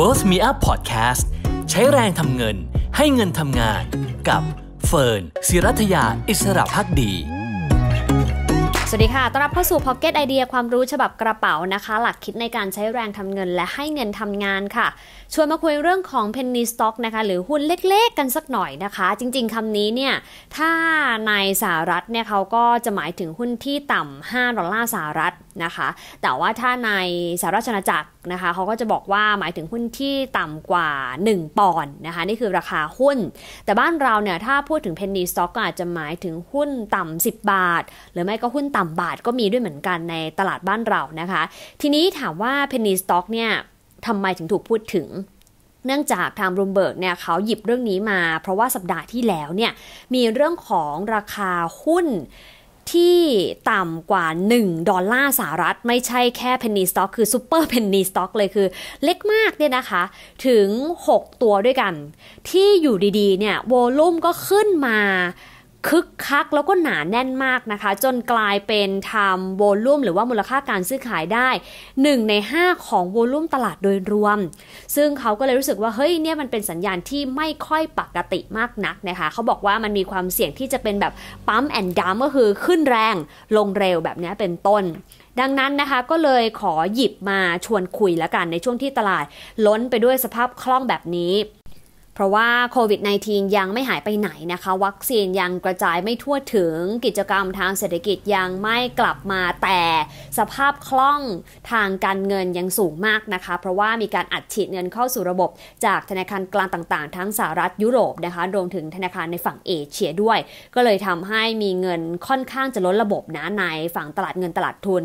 Worth Me Up Podcast ใช้แรงทำเงินให้เงินทำงาน กับเฟิร์น ศิรัทยาอิสระพักดีสวัสดีค่ะ ต้อนรับเข้าสู่ Pocket Idea ความรู้ฉบับกระเป๋านะคะ หลักคิดในการใช้แรงทำเงินและให้เงินทำงานค่ะ ชวนมาคุยเรื่องของ Penny Stock นะคะ หรือหุ้นเล็กๆกันสักหน่อยนะคะ จริงๆคำนี้เนี่ย ถ้าในสหรัฐเนี่ยเขาก็จะหมายถึงหุ้นที่ต่ำ5ดอลลาร์สหรัฐนะคะ แต่ว่าถ้าในสหราชอาณาจักรนะคะ เขาก็จะบอกว่าหมายถึงหุ้นที่ต่ำกว่า 1 ปอนด์นะคะ นี่คือราคาหุ้น แต่บ้านเราเนี่ยถ้าพูดถึง Penny Stock ก็อาจจะหมายถึงหุ้นต่ำ10 บาท หรือไม่ก็หุ้นต่ำ3บาทก็มีด้วยเหมือนกันในตลาดบ้านเรานะคะ ทีนี้ถามว่า penny stock เนี่ยทำไมถึงถูกพูดถึงเนื่องจากทางรูมเบิร์กเนี่ยเขาหยิบเรื่องนี้มา เพราะว่าสัปดาห์ที่แล้วเนี่ยมีเรื่องของราคาหุ้นที่ต่ำกว่า 1 ดอลลาร์สหรัฐ ไม่ใช่แค่เพนนีสต็อกคือซูเปอร์เพนนีสต็อกเลยคือเล็กมากเนี่ยนะคะถึง 6 ตัวด้วยกัน ที่อยู่ดี ๆ เนี่ยวอลุ่มก็ขึ้นมาคึกคักแล้วก็หนาแน่นมากนะคะ จนกลายเป็นทำโวลุ่มหรือว่ามูลค่าการซื้อขายได้ 1 ใน 5 ของโวลุ่มตลาดโดยรวม ซึ่งเขาก็เลยรู้สึกว่าเฮ้ยเนี่ยมันเป็นสัญญาณที่ไม่ค่อยปกติมากนักนะคะ เขาบอกว่ามันมีความเสี่ยงที่จะเป็นแบบปั๊มแอนด์ดัมก็คือขึ้นแรงลงเร็วแบบนี้เป็นต้น ดังนั้นนะคะก็เลยขอหยิบมาชวนคุยแล้วกันในช่วงที่ตลาด ล้นไปด้วยสภาพคล่องแบบนี้เพราะว่าโควิด -19 ยังไม่หายไปไหนนะคะ วัคซีนยังกระจายไม่ทั่วถึงกิจกรรมทางเศรษฐกิจยังไม่กลับมาแต่สภาพคล่องทางการเงินยังสูงมากนะคะ เพราะว่ามีการอัดฉีดเงินเข้าสู่ระบบ จากธนาคารกลางต่างๆ ทั้งสหรัฐยุโรปนะคะรวมถึงธนาคารในฝั่งเอเชียด้วย ก็เลยทำให้มีเงินค่อนข้างจะล้นระบบนะในฝั่งตลาดเงินตลาดทุน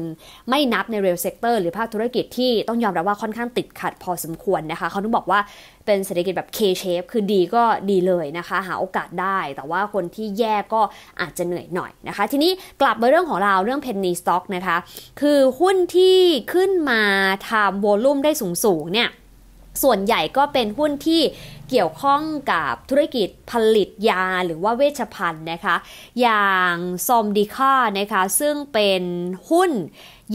ไม่นับในเรลเซกเตอร์หรือภาคธุรกิจที่ต้องยอมรับว่าค่อนข้างติดขัดพอสมควรนะคะเขาต้องบอกว่าเป็นเศรษฐกิจแบบ K-shape คือดีก็ดีเลยนะคะหาโอกาสได้แต่ว่าคนที่แย่ก็อาจจะเหนื่อยหน่อยนะคะ ทีนี้กลับมาเรื่องของเราเรื่อง penny stock นะคะ คือหุ้นที่ขึ้นมาทำโวลุ่มได้สูงๆเนี่ยส่วนใหญ่ก็เป็นหุ้นที่เกี่ยวข้องกับธุรกิจผลิตยาหรือว่าเวชภัณฑ์นะคะ อย่างซอมดีค่านะคะ ซึ่งเป็นหุ้น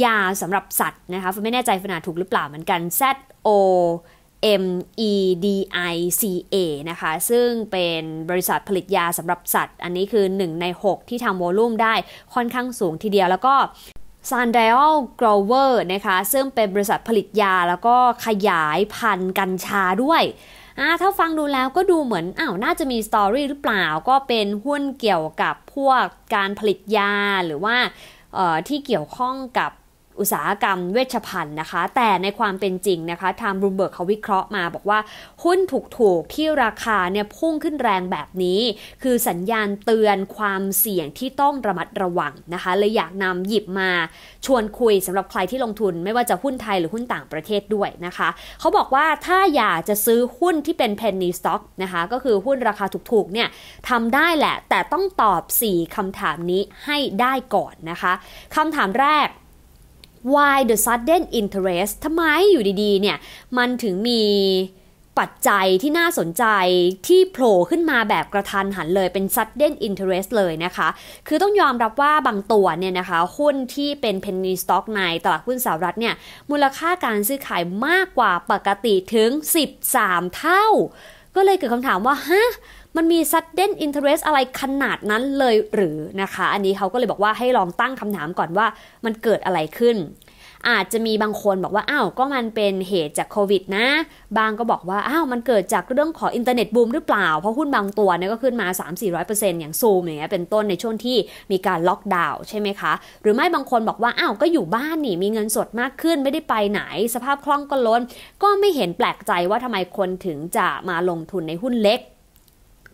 ยาสำหรับสัตว์นะคะ ไม่แน่ใจฟนาถูกหรือเปล่าเหมือนกัน Z O MEDICA นะคะ ซึ่งเป็นบริษัทผลิตยาสำหรับสัตว์ อันนี้คือ 1 ใน 6 ที่ทำโวลูมได้ค่อนข้างสูงทีเดียวแล้วก็ s u n d i a l Grover นะคะ ซึ่งเป็นบริษัทผลิตยาแล้วก็ขยายพันธุ์กัญชาด้วยถ้าฟังดูแล้วก็ดูเหมือนอ้าวน่าจะมีสตอรี่หรือเปล่า ก็เป็นหุ้นเกี่ยวกับพวกการผลิตยาหรือว่าที่เกี่ยวข้องกับอุตสาหกรรมเวชภัณฑ์นะคะ แต่ในความเป็นจริงนะคะ ทางบลูเบิร์กเขาวิเคราะห์มา บอกว่า หุ้นถูกๆที่ราคาเนี่ยพุ่งขึ้นแรงแบบนี้ คือสัญญาณเตือนความเสี่ยงที่ต้องระมัดระวังนะคะ เลยอยากนำหยิบมาชวนคุยสำหรับใครที่ลงทุน ไม่ว่าจะหุ้นไทยหรือหุ้นต่างประเทศด้วยนะคะ เขาบอกว่าถ้าอยากจะซื้อหุ้นที่เป็นเพนนีสต็อกนะคะ ก็คือหุ้นราคาถูกๆเนี่ยทำได้แหละ แต่ต้องตอบ4คำถามนี้ให้ได้ก่อนนะคะคำถามแรก why the sudden interest ทำไมอยู่ดีๆ เนี่ย มันถึงมีปัจจัยที่น่าสนใจที่โผล่ขึ้นมาแบบกระทันหันเลยเป็น sudden interest เลยนะคะ คือต้องยอมรับว่าบางตัวเนี่ยนะคะหุ้นที่เป็น penny stock ในตลาดหุ้นสหรัฐเนี่ย มูลค่าการซื้อขายมากกว่าปกติถึง 13 เท่า ก็เลยเกิดคำถามว่าฮะมันมี sudden interest อะไรขนาดนั้นเลยหรือนะคะ อันนี้เขาก็เลยบอกว่าให้ลองตั้งคำถามก่อนว่ามันเกิดอะไรขึ้น อาจจะมีบางคนบอกว่า อ้าวก็มันเป็นเหตุจากโควิดนะ บางก็บอกว่า อ้าว มันเกิดจากเรื่องของอินเทอร์เน็ตบูมหรือเปล่า เพราะหุ้นบางตัวเนี่ยก็ขึ้นมา 3-400%อย่างซูมอย่างเงี้ยเป็นต้นในช่วงที่มีการล็อกดาวน์ใช่ไหมคะ หรือไม่บางคนบอกว่า อ้าวก็อยู่บ้านนี่ มีเงินสดมากขึ้น ไม่ได้ไปไหน สภาพคล่องก็ล้น ก็ไม่เห็นแปลกใจว่าทำไมคนถึงจะมาลงทุนในหุ้นเล็ก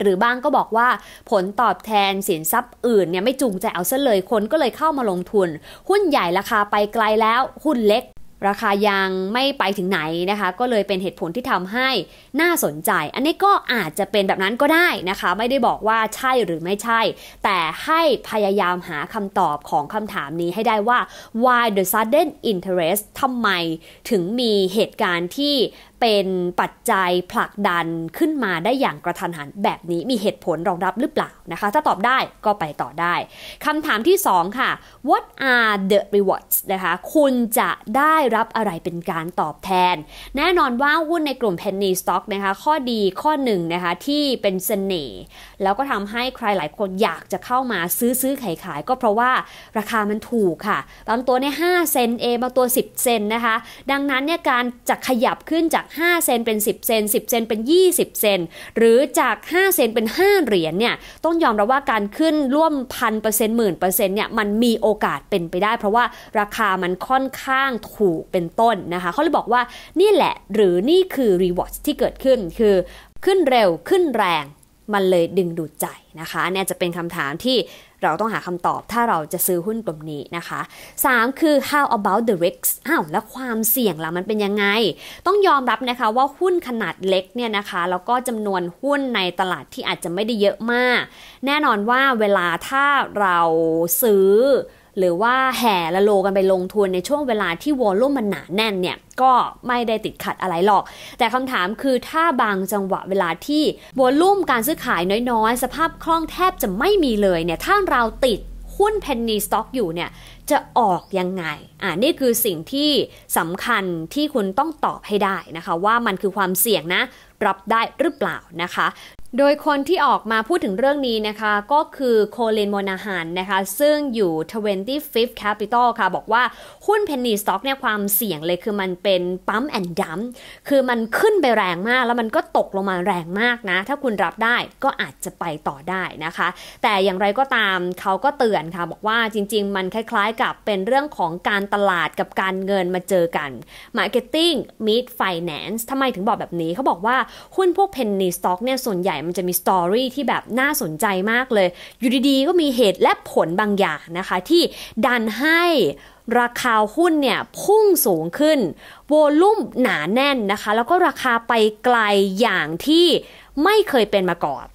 หรือบ้างก็บอกว่าผลตอบแทนสินทรัพย์อื่นเนี่ยไม่จูงใจเอาซะเลยคนก็เลยเข้ามาลงทุน หุ้นใหญ่ราคาไปไกลแล้วหุ้นเล็กราคายังไม่ไปถึงไหนนะคะก็เลยเป็นเหตุผลที่ทำให้น่าสนใจ อันนี้ก็อาจจะเป็นแบบนั้นก็ได้นะคะไม่ได้บอกว่าใช่หรือไม่ใช่ แต่ให้พยายามหาคำตอบของคำถามนี้ให้ได้ว่า why the sudden interest ทำไมถึงมีเหตุการณ์ที่เป็นปัจจัยผลักดันขึ้นมาได้อย่างกระทันหันแบบนี้มีเหตุผลรองรับหรือเปล่านะคะถ้าตอบได้ก็ไปต่อได้คำถามที่ 2 ค่ะ what are the rewards นะคะคุณจะได้รับอะไรเป็นการตอบแทน แน่นอนว่าหุ้นในกลุ่ม penny stock นะคะข้อดีข้อหนึ่งนะคะที่เป็นเสน่ห์แล้วก็ทำให้ใครหลายคนอยากจะเข้ามาซื้อซื้อขายขาย ก็เพราะว่าราคามันถูกค่ะ บางตัวใน5เซนเอมบางตัว 10 เซนนะคะดังนั้นเนี่ยการจะขยับขึ้นจาก5เซนเป็น 10 เซน10 เซนเป็น 20 เซน หรือจาก 5 เซนเป็น 5เหรียญเนี่ยต้องยอมรับว่าการขึ้นร่วมพันเปอร์เซ็นต์หมื่นเปอร์เซ็นต์เนี่ยมันมีโอกาสเป็นไปได้ เพราะว่าราคามันค่อนข้างถูกเป็นต้นนะคะ เขาเลยบอกว่านี่แหละหรือนี่คือรีวอร์ดที่เกิดขึ้น คือขึ้นเร็วขึ้นแรงมันเลยดึงดูดใจนะคะเนี่ยจะเป็นคำถามที่เราต้องหาคำตอบถ้าเราจะซื้อหุ้นกลุ่มนี้นะคะ 3. คือ how about the risks อ้าวแล้วความเสี่ยงล่ะมันเป็นยังไง ต้องยอมรับนะคะว่าหุ้นขนาดเล็กเนี่ยนะคะแล้วก็จำนวนหุ้นในตลาดที่อาจจะไม่ได้เยอะมาก แน่นอนว่าเวลาถ้าเราซื้อหรือว่าแห่ละโลกันไปลงทุนในช่วงเวลาที่วอลลุ่มมันหนาแน่นเนี่ยก็ไม่ได้ติดขัดอะไรหรอก แต่คำถามคือถ้าบางจังหวะเวลาที่วอลลุ่มการซื้อขายน้อยๆ สภาพคล่องแทบจะไม่มีเลยเนี่ยถ้าเราติดหุ้นเพนนีสต็อกอยู่เนี่ยจะออกยังไงอ่านี่คือสิ่งที่สำคัญที่คุณต้องตอบให้ได้นะคะ ว่ามันคือความเสี่ยงนะรับได้หรือเปล่านะคะโดยคนที่ออกมาพูดถึงเรื่องนี้นะคะก็คือโคลินโมนาหันนะคะ ซึ่งอยู่ 25th Capital ค่ะ บอกว่าหุ้นเพนนีสต็อกเนี่ยความเสี่ยงเลยคือมันเป็นปั๊มแอนด์ดัมคือมันขึ้นไปแรงมากแล้วมันก็ตกลงมาแรงมากนะ ถ้าคุณรับได้ก็อาจจะไปต่อได้นะคะ แต่อย่างไรก็ตามเขาก็เตือนค่ะ บอกว่าจริงๆ มันคล้ายๆกับเป็นเรื่องของการตลาดกับการเงินมาเจอกัน Marketing Meet Finance ทำไมถึงบอกแบบนี้เขาบอกว่าหุ้นพวกเพนนีสต็อกเนี่ยส่วนใหญ่มันจะมีสตอรี่ที่แบบน่าสนใจมากเลย อยู่ดีๆ ก็มีเหตุและผลบางอย่างนะคะ ที่ดันให้ราคาหุ้นเนี่ย พุ่งสูงขึ้นโวลุ่มหนาแน่นนะคะ แล้วก็ราคาไปไกลอย่างที่ไม่เคยเป็นมาก่อน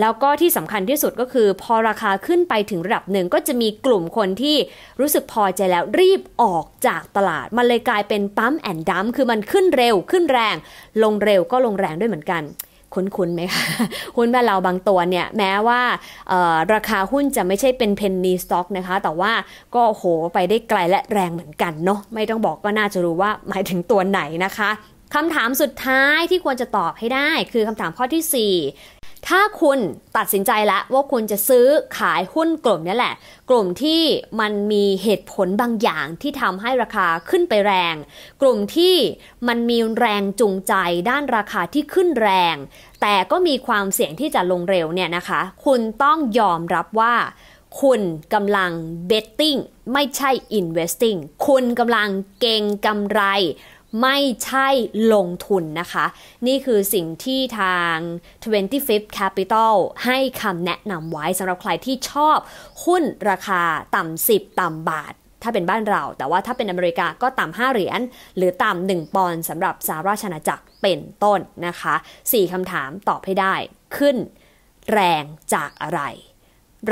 แล้วก็ที่สำคัญที่สุดก็คือ พอราคาขึ้นไปถึงระดับหนึ่งก็จะมีกลุ่มคนที่รู้สึกพอใจแล้วรีบออกจากตลาด มันเลยกลายเป็นปั๊มแอนดัมคือมันขึ้นเร็วขึ้นแรง ลงเร็วก็ลงแรงด้วยเหมือนกันคุ้นๆไหมคะ หุ้นบ้านเราบางตัวเนี่ย แม้ว่าราคาหุ้นจะไม่ใช่เป็นเพนนีสต็อกนะคะ แต่ว่าก็โหไปได้ไกลและแรงเหมือนกันเนาะ ไม่ต้องบอกก็น่าจะรู้ว่าหมายถึงตัวไหนนะคะคำถามสุดท้ายที่ควรจะตอบให้ได้คือคำถามข้อที่ 4 ถ้าคุณตัดสินใจแล้วว่าคุณจะซื้อขายหุ้นกลุ่มนี้แหละ กลุ่มที่มันมีเหตุผลบางอย่างที่ทำให้ราคาขึ้นไปแรง กลุ่มที่มันมีแรงจูงใจด้านราคาที่ขึ้นแรง แต่ก็มีความเสี่ยงที่จะลงเร็วเนี่ยนะคะ คุณต้องยอมรับว่า คุณกำลัง betting ไม่ใช่ investing คุณกำลังเก่งกำไรไม่ใช่ลงทุนนะคะ นี่คือสิ่งที่ทาง 25th Capital ให้คำแนะนำไว้สำหรับใครที่ชอบ หุ้นราคาต่ำสิบต่ำบาท ถ้าเป็นบ้านเรา แต่ว่าถ้าเป็นอเมริกาก็ต่ำห้าเหรียญหรือต่ำหนึ่งปอนด์สำหรับสาราชนาจักรเป็นต้นนะคะสี่คำถามตอบให้ได้ ขึ้นแรงจากอะไร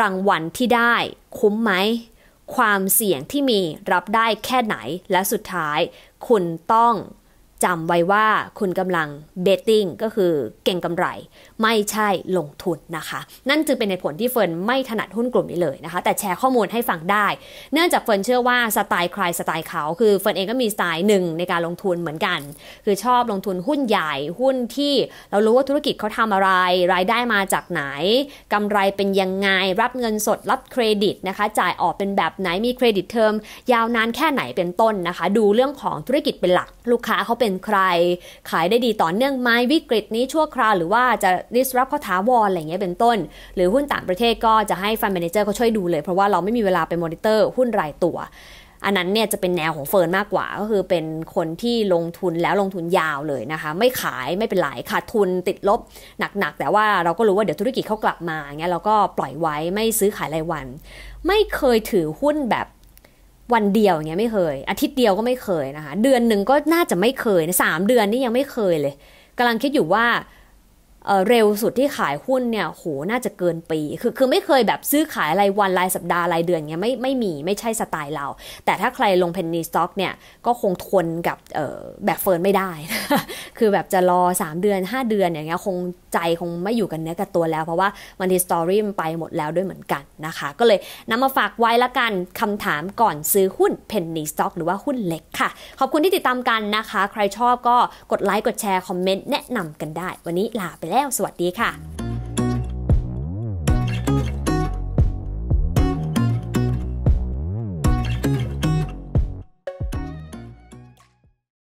รางวัลที่ได้คุ้มไหมความเสี่ยงที่มีรับได้แค่ไหน และสุดท้าย คุณต้องจำไว้ว่าคุณกำลังเบตติ้งก็คือเก่งกำไร ไม่ใช่ลงทุนนะคะ นั่นจึงเป็นในผลที่เฟิร์นไม่ถนัดหุ้นกลุ่มนี้เลยนะคะ แต่แชร์ข้อมูลให้ฟังได้ เนื่องจากเฟิร์นเชื่อว่า สไตล์ใครสไตล์เขา คือเฟิร์นเองก็มีสไตล์หนึ่งในการลงทุนเหมือนกัน คือชอบลงทุนหุ้นใหญ่หุ้นที่เรารู้ว่าธุรกิจเขาทำอะไร รายได้มาจากไหน กำไรเป็นยังไงรับเงินสดรับเครดิตนะคะ จ่ายออกเป็นแบบไหนมีเครดิตเทอมยาวนานแค่ไหนเป็นต้นนะคะ ดูเรื่องของธุรกิจเป็นหลัก ลูกค้าเขาเป็น็นใครขายได้ดีต่อเนื่องไหมวิกฤตนี้ชั่วคราวหรือว่าจะดิสรับข้อถาวรอะไรเงี้ยเป็นต้น หรือหุ้นต่างประเทศก็จะให้ฟันแมเนเจอร์เขาช่วยดูเลยเพราะว่าเราไม่มีเวลาไปมอนิเตอร์หุ้นรายตัว อันนั้นเนี่ยจะเป็นแนวของเฟิร์นมากกว่า ก็คือเป็นคนที่ลงทุนแล้วลงทุนยาวเลยนะคะ ไม่ขายไม่เป็นไรขาดทุนติดลบหนักๆ แต่ว่าเราก็รู้ว่าเดี๋ยวธุรกิจเขากลับมาเงี้ยเราก็ปล่อยไว้ไม่ซื้อขายรายวัน ไม่เคยถือหุ้นแบบวันเดียวอย่างเงี้ยไม่เคย อาทิตย์เดียวก็ไม่เคยนะคะ เดือนหนึ่งก็น่าจะไม่เคยสามเดือนนี่ยังไม่เคยเลย กำลังคิดอยู่ว่าเร็วสุดที่ขายหุ้นเนี่ย โห น่าจะเกินปี คือ คือไม่เคยแบบซื้อขายรายวัน รายสัปดาห์ รายเดือนเงี้ย ไม่ ไม่มี ไม่ใช่สไตล์เรา แต่ถ้าใครลงเพนนีสต็อกเนี่ย ก็คงทนกับแบบเฟิร์นไม่ได้ คือแบบจะรอ 3 เดือน 5 เดือนอย่างเงี้ยคงใจคงไม่อยู่กันเนื้อกับตัวแล้ว เพราะว่ามันทีสตอรี่มันไปหมดแล้วด้วยเหมือนกันนะคะ ก็เลยนำมาฝากไว้ละกัน คำถามก่อนซื้อหุ้นเพนนีสต็อกหรือว่าหุ้นเล็กค่ะ ขอบคุณที่ติดตามกันนะคะ ใครชอบก็กดไลค์ กดแชร์ คอมเมนต์แนะนำกันได้ วันนี้ลาไปแล้วสวัสดีค่ะ